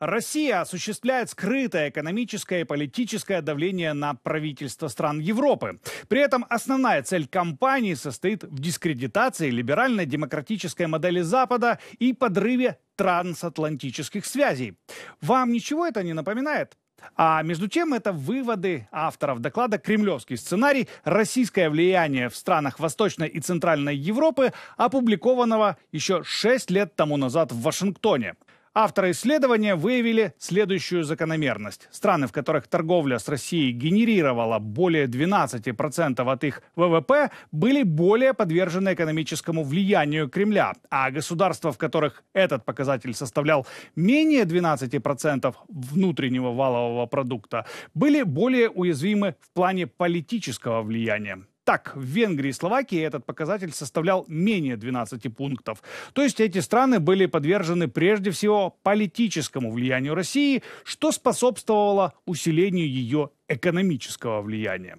Россия осуществляет скрытое экономическое и политическое давление на правительство стран Европы. При этом основная цель кампании состоит в дискредитации либеральной демократической модели Запада и подрыве трансатлантических связей. Вам ничего это не напоминает? А между тем, это выводы авторов доклада «Кремлевский сценарий. Российское влияние в странах Восточной и Центральной Европы», опубликованного еще шесть лет тому назад в Вашингтоне. Авторы исследования выявили следующую закономерность. Страны, в которых торговля с Россией генерировала более 12% от их ВВП, были более подвержены экономическому влиянию Кремля, а государства, в которых этот показатель составлял менее 12% внутреннего валового продукта, были более уязвимы в плане политического влияния. Так, в Венгрии и Словакии этот показатель составлял менее 12 пунктов. То есть эти страны были подвержены прежде всего политическому влиянию России, что способствовало усилению ее экономического влияния.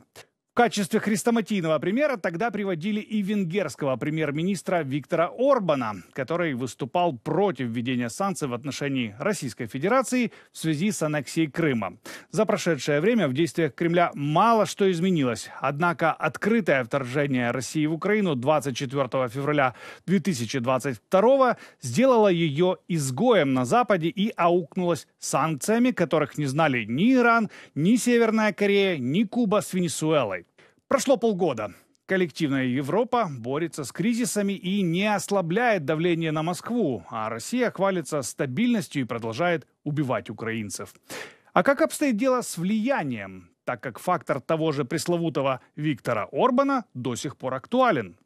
В качестве хрестоматийного примера тогда приводили и венгерского премьер-министра Виктора Орбана, который выступал против введения санкций в отношении Российской Федерации в связи с аннексией Крыма. За прошедшее время в действиях Кремля мало что изменилось. Однако открытое вторжение России в Украину 24 февраля 2022 сделало ее изгоем на Западе и аукнулось санкциями, которых не знали ни Иран, ни Северная Корея, ни Куба с Венесуэлой. Прошло полгода. Коллективная Европа борется с кризисами и не ослабляет давление на Москву, а Россия хвалится стабильностью и продолжает убивать украинцев. А как обстоит дело с влиянием, так как фактор того же пресловутого Виктора Орбана до сих пор актуален?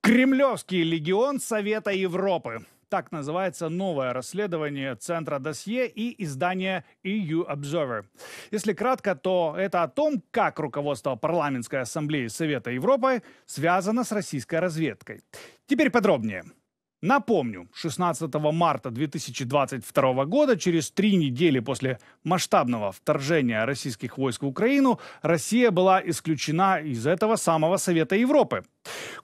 Кремлевский легион Совета Европы. Так называется новое расследование Центра досье и издания EU Observer. Если кратко, то это о том, как руководство Парламентской ассамблеи Совета Европы связано с российской разведкой. Теперь подробнее. Напомню, 16 марта 2022 года, через три недели после масштабного вторжения российских войск в Украину, Россия была исключена из этого самого Совета Европы.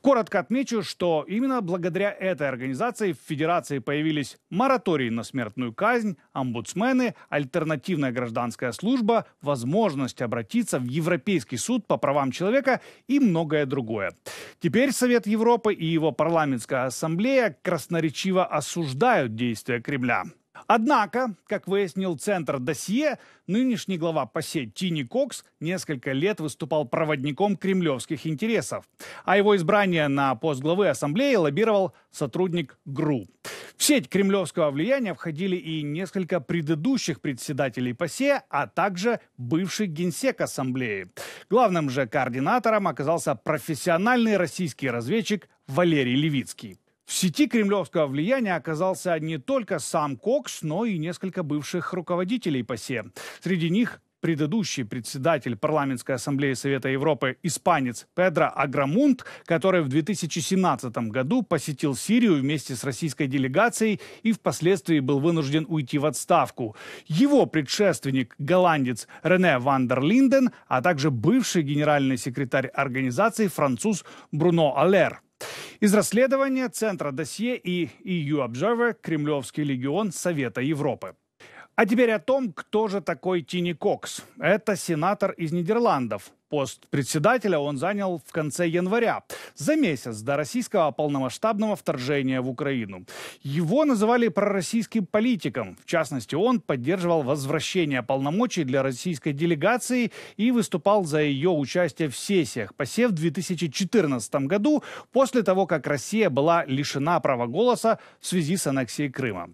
Коротко отмечу, что именно благодаря этой организации в Федерации появились моратории на смертную казнь, омбудсмены, альтернативная гражданская служба, возможность обратиться в Европейский суд по правам человека и многое другое. Теперь Совет Европы и его парламентская ассамблея красноречиво осуждают действия Кремля. Однако, как выяснил центр досье, нынешний глава ПАСЕ Тини Кокс несколько лет выступал проводником кремлевских интересов, а его избрание на пост главы ассамблеи лоббировал сотрудник ГРУ. В сеть кремлевского влияния входили и несколько предыдущих председателей ПАСЕ, а также бывший генсек ассамблеи. Главным же координатором оказался профессиональный российский разведчик Валерий Левицкий. В сети кремлевского влияния оказался не только сам Кокс, но и несколько бывших руководителей ПАСЕ. Среди них предыдущий председатель парламентской ассамблеи Совета Европы испанец Педро Аграмунд, который в 2017 году посетил Сирию вместе с российской делегацией и впоследствии был вынужден уйти в отставку. Его предшественник голландец Рене Линден, а также бывший генеральный секретарь организации француз Бруно Аллер. Из расследования Центра досье и EU Observer Кремлевский легион Совета Европы. А теперь о том, кто же такой Тини Кокс. Это сенатор из Нидерландов, Пост председателя он занял в конце января, за месяц до российского полномасштабного вторжения в Украину. Его называли пророссийским политиком. В частности, он поддерживал возвращение полномочий для российской делегации и выступал за ее участие в сессиях посев в 2014 году, после того, как Россия была лишена права голоса в связи с аннексией Крыма.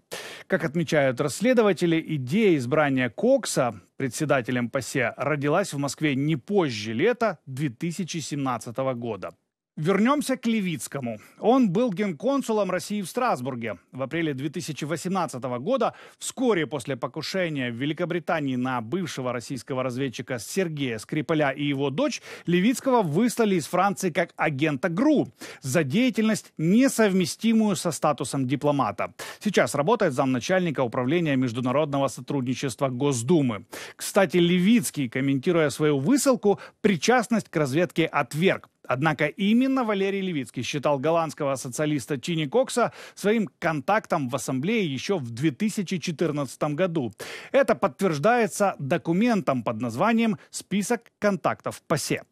Как отмечают расследователи, идея избрания Кокса председателем ПАСЕ, родилась в Москве не позже лета 2017 года. Вернемся к Левицкому. Он был генконсулом России в Страсбурге. В апреле 2018 года, вскоре после покушения в Великобритании на бывшего российского разведчика Сергея Скрипаля и его дочь, Левицкого выслали из Франции как агента ГРУ за деятельность, несовместимую со статусом дипломата. Сейчас работает замначальника управления международного сотрудничества Госдумы. Кстати, Левицкий, комментируя свою высылку, причастность к разведке отверг. Однако именно Валерий Левицкий считал голландского социалиста Чини Кокса своим контактом в ассамблее еще в 2014 году. Это подтверждается документом под названием «Список контактов ПАСЕ».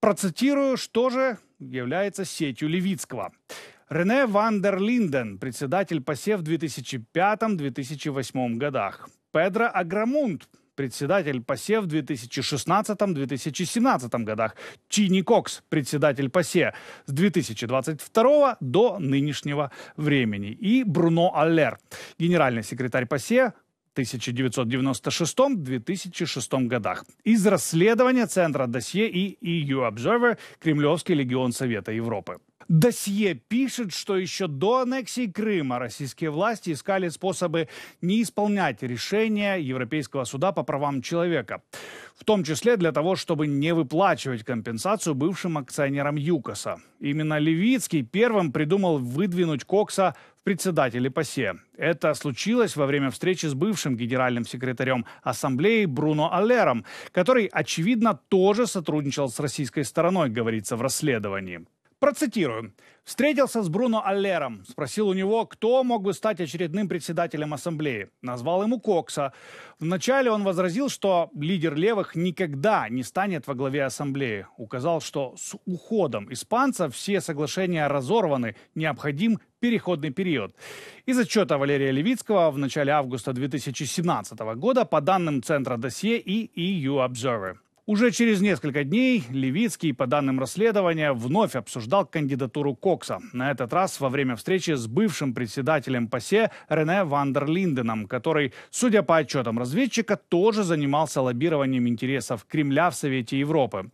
Процитирую, что же является сетью Левицкого. Рене Ван дер Линден, председатель ПАСЕ в 2005-2008 годах. Педро Аграмунд, председатель ПАСЕ в 2016-2017 годах. Чини Кокс, председатель ПАСЕ с 2022 до нынешнего времени. И Бруно Аллер, генеральный секретарь ПАСЕ 1996-2006 годах. Из расследования Центра Досье и EU Observer Кремлевский легион Совета Европы. Досье пишет, что еще до аннексии Крыма российские власти искали способы не исполнять решения Европейского суда по правам человека. В том числе для того, чтобы не выплачивать компенсацию бывшим акционерам ЮКОСа. Именно Левицкий первым придумал выдвинуть Кокса в председатели ПАСЕ. Это случилось во время встречи с бывшим генеральным секретарем Ассамблеи Бруно Аллером, который, очевидно, тоже сотрудничал с российской стороной, говорится в расследовании. Процитирую. Встретился с Бруно Аллером, спросил у него, кто мог бы стать очередным председателем ассамблеи. Назвал ему Кокса. Вначале он возразил, что лидер левых никогда не станет во главе ассамблеи. Указал, что с уходом испанца все соглашения разорваны, необходим переходный период. Из отчета Валерия Левицкого в начале августа 2017 года по данным Центра досье и EU Observer. Уже через несколько дней Левицкий, по данным расследования, вновь обсуждал кандидатуру Кокса. На этот раз во время встречи с бывшим председателем ПАСЕ Рене Линденом, который, судя по отчетам разведчика, тоже занимался лоббированием интересов Кремля в Совете Европы.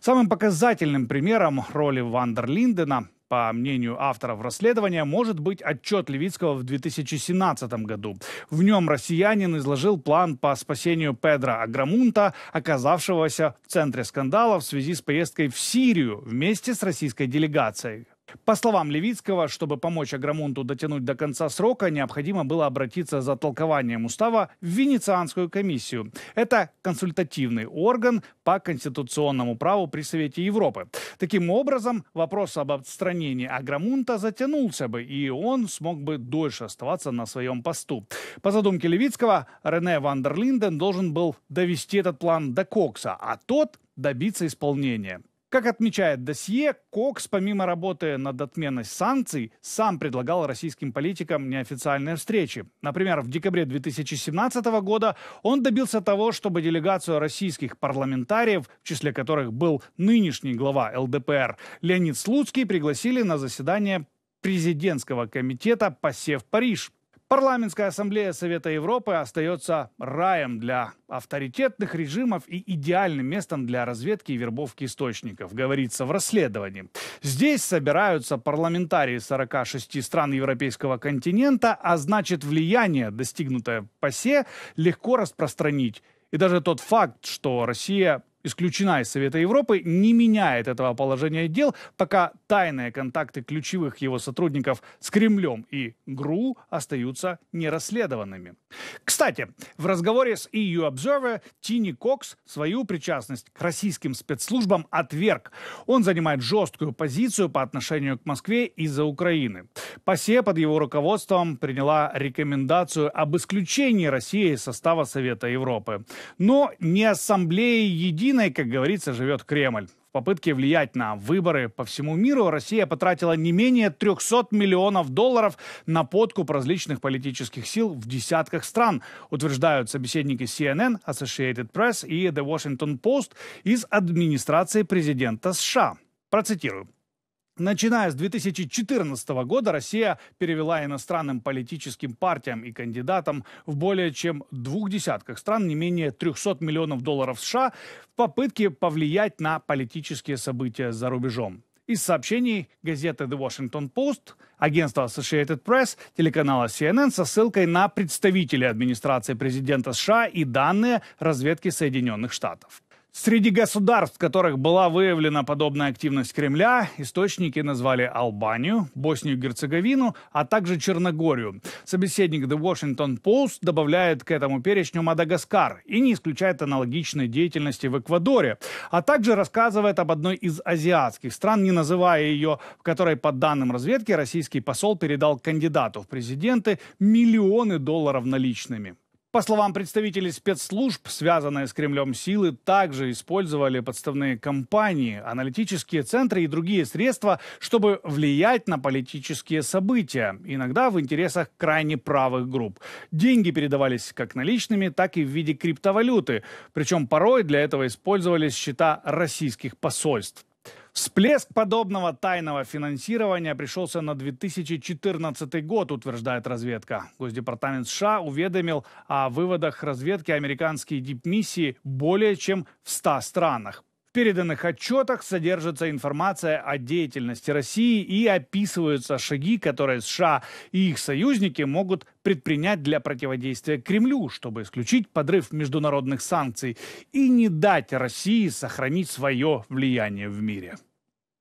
Самым показательным примером роли Линдена по мнению авторов расследования, может быть отчет Левицкого в 2017 году. В нем россиянин изложил план по спасению Педра Аграмунта, оказавшегося в центре скандала в связи с поездкой в Сирию вместе с российской делегацией. По словам Левицкого, чтобы помочь Аграмонту дотянуть до конца срока, необходимо было обратиться за толкованием устава в Венецианскую комиссию. Это консультативный орган по конституционному праву при Совете Европы. Таким образом, вопрос об отстранении Аграмунта затянулся бы, и он смог бы дольше оставаться на своем посту. По задумке Левицкого, Рене Вандерлинден должен был довести этот план до Кокса, а тот добиться исполнения. Как отмечает досье, Кокс, помимо работы над отменой санкций, сам предлагал российским политикам неофициальные встречи. Например, в декабре 2017 года он добился того, чтобы делегацию российских парламентариев, в числе которых был нынешний глава ЛДПР Леонид Слуцкий, пригласили на заседание президентского комитета «Посев Париж», Парламентская ассамблея Совета Европы остается раем для авторитетных режимов и идеальным местом для разведки и вербовки источников, говорится в расследовании. Здесь собираются парламентарии 46 стран европейского континента, а значит влияние, достигнутое по легко распространить. И даже тот факт, что Россия исключена из Совета Европы, не меняет этого положения дел, пока тайные контакты ключевых его сотрудников с Кремлем и ГРУ остаются нерасследованными. Кстати, в разговоре с EU Observer Тини Кокс свою причастность к российским спецслужбам отверг. Он занимает жесткую позицию по отношению к Москве из-за Украины. ПАСЕ под его руководством приняла рекомендацию об исключении России из состава Совета Европы. Но не ассамблеи Единой Украиной, как говорится, живет Кремль. В попытке влиять на выборы по всему миру Россия потратила не менее 300 миллионов долларов на подкуп различных политических сил в десятках стран, утверждают собеседники CNN, Associated Press и The Washington Post из администрации президента США. Процитирую. Начиная с 2014 года Россия перевела иностранным политическим партиям и кандидатам в более чем двух десятках стран не менее 300 миллионов долларов США в попытке повлиять на политические события за рубежом. Из сообщений газеты The Washington Post, агентства Associated Press, телеканала CNN со ссылкой на представителей администрации президента США и данные разведки Соединенных Штатов. Среди государств, в которых была выявлена подобная активность Кремля, источники назвали Албанию, Боснию и Герцеговину, а также Черногорию. Собеседник The Washington Post добавляет к этому перечню Мадагаскар и не исключает аналогичной деятельности в Эквадоре, а также рассказывает об одной из азиатских стран, не называя ее, в которой, по данным разведки, российский посол передал кандидату в президенты миллионы долларов наличными. По словам представителей спецслужб, связанные с Кремлем силы также использовали подставные компании, аналитические центры и другие средства, чтобы влиять на политические события, иногда в интересах крайне правых групп. Деньги передавались как наличными, так и в виде криптовалюты, причем порой для этого использовались счета российских посольств. Всплеск подобного тайного финансирования пришелся на 2014 год, утверждает разведка. Госдепартамент США уведомил о выводах разведки американские дипмиссии более чем в 100 странах. В переданных отчетах содержится информация о деятельности России и описываются шаги, которые США и их союзники могут предпринять для противодействия Кремлю, чтобы исключить подрыв международных санкций и не дать России сохранить свое влияние в мире.